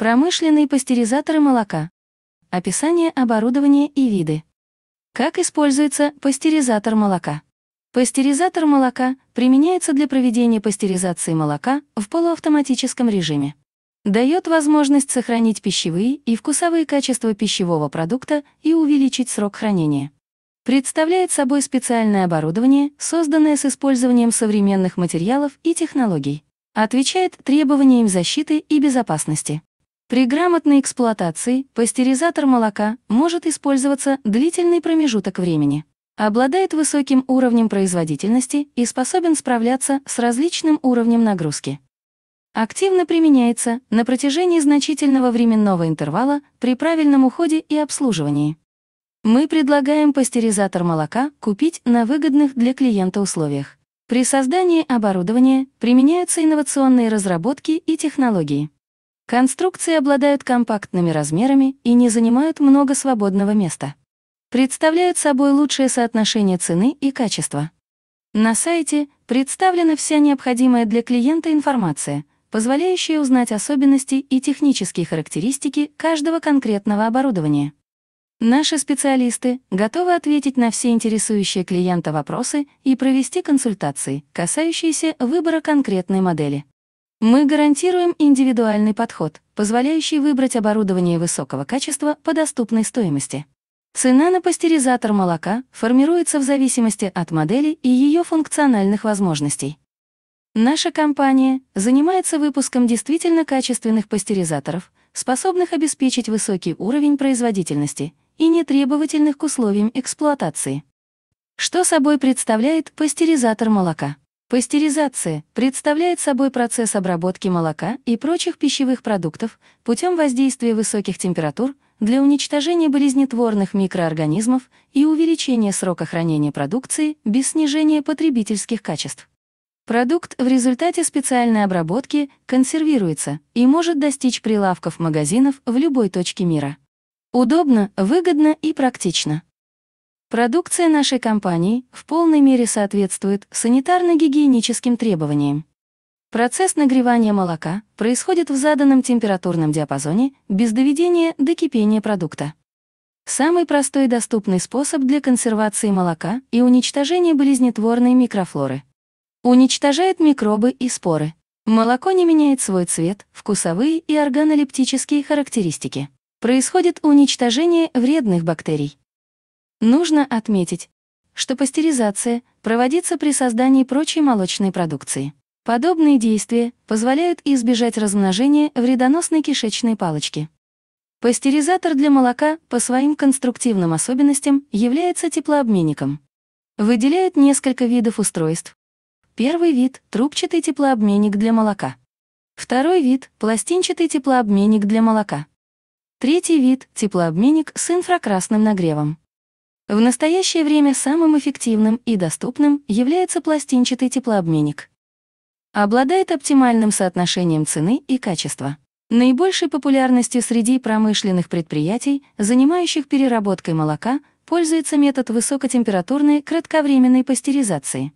Промышленные пастеризаторы молока. Описание оборудования и виды. Как используется пастеризатор молока? Пастеризатор молока применяется для проведения пастеризации молока в полуавтоматическом режиме. Дает возможность сохранить пищевые и вкусовые качества пищевого продукта и увеличить срок хранения. Представляет собой специальное оборудование, созданное с использованием современных материалов и технологий. Отвечает требованиям защиты и безопасности. При грамотной эксплуатации пастеризатор молока может использоваться длительный промежуток времени, обладает высоким уровнем производительности и способен справляться с различным уровнем нагрузки. Активно применяется на протяжении значительного временного интервала при правильном уходе и обслуживании. Мы предлагаем пастеризатор молока купить на выгодных для клиента условиях. При создании оборудования применяются инновационные разработки и технологии. Конструкции обладают компактными размерами и не занимают много свободного места. Представляют собой лучшее соотношение цены и качества. На сайте представлена вся необходимая для клиента информация, позволяющая узнать особенности и технические характеристики каждого конкретного оборудования. Наши специалисты готовы ответить на все интересующие клиента вопросы и провести консультации, касающиеся выбора конкретной модели. Мы гарантируем индивидуальный подход, позволяющий выбрать оборудование высокого качества по доступной стоимости. Цена на пастеризатор молока формируется в зависимости от модели и ее функциональных возможностей. Наша компания занимается выпуском действительно качественных пастеризаторов, способных обеспечить высокий уровень производительности и нетребовательных к условиям эксплуатации. Что собой представляет пастеризатор молока? Пастеризация представляет собой процесс обработки молока и прочих пищевых продуктов путем воздействия высоких температур для уничтожения болезнетворных микроорганизмов и увеличения срока хранения продукции без снижения потребительских качеств. Продукт в результате специальной обработки консервируется и может достичь прилавков магазинов в любой точке мира. Удобно, выгодно и практично. Продукция нашей компании в полной мере соответствует санитарно-гигиеническим требованиям. Процесс нагревания молока происходит в заданном температурном диапазоне без доведения до кипения продукта. Самый простой и доступный способ для консервации молока и уничтожения болезнетворной микрофлоры. Уничтожает микробы и споры. Молоко не меняет свой цвет, вкусовые и органолептические характеристики. Происходит уничтожение вредных бактерий. Нужно отметить, что пастеризация проводится при создании прочей молочной продукции. Подобные действия позволяют избежать размножения вредоносной кишечной палочки. Пастеризатор для молока по своим конструктивным особенностям является теплообменником. Выделяют несколько видов устройств. Первый вид – трубчатый теплообменник для молока. Второй вид – пластинчатый теплообменник для молока. Третий вид – теплообменник с инфракрасным нагревом. В настоящее время самым эффективным и доступным является пластинчатый теплообменник. Обладает оптимальным соотношением цены и качества. Наибольшей популярностью среди промышленных предприятий, занимающих переработкой молока, пользуется метод высокотемпературной кратковременной пастеризации.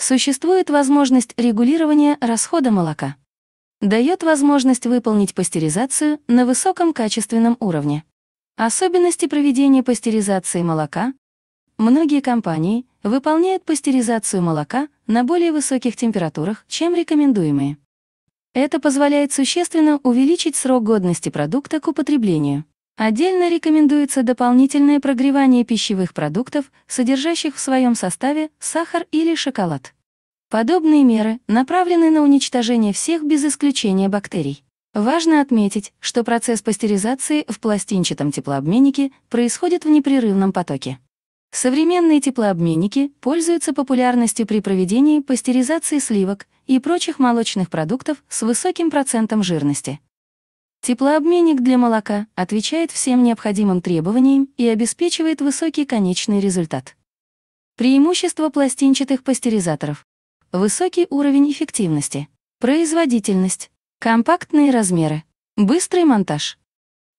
Существует возможность регулирования расхода молока. Дает возможность выполнить пастеризацию на высоком качественном уровне. Особенности проведения пастеризации молока. Многие компании выполняют пастеризацию молока на более высоких температурах, чем рекомендуемые. Это позволяет существенно увеличить срок годности продукта к употреблению. Отдельно рекомендуется дополнительное прогревание пищевых продуктов, содержащих в своем составе сахар или шоколад. Подобные меры направлены на уничтожение всех без исключения бактерий. Важно отметить, что процесс пастеризации в пластинчатом теплообменнике происходит в непрерывном потоке. Современные теплообменники пользуются популярностью при проведении пастеризации сливок и прочих молочных продуктов с высоким процентом жирности. Теплообменник для молока отвечает всем необходимым требованиям и обеспечивает высокий конечный результат. Преимущество пластинчатых пастеризаторов. Высокий уровень эффективности, производительность, Компактные размеры. Быстрый монтаж.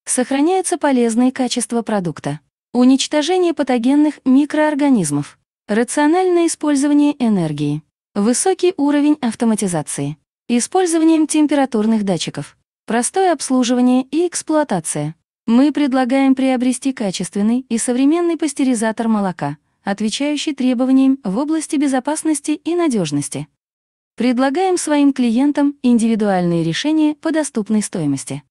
Сохраняются полезные качества продукта. Уничтожение патогенных микроорганизмов. Рациональное использование энергии. Высокий уровень автоматизации. Использованием температурных датчиков. Простое обслуживание и эксплуатация. Мы предлагаем приобрести качественный и современный пастеризатор молока, отвечающий требованиям в области безопасности и надежности. Предлагаем своим клиентам индивидуальные решения по доступной стоимости.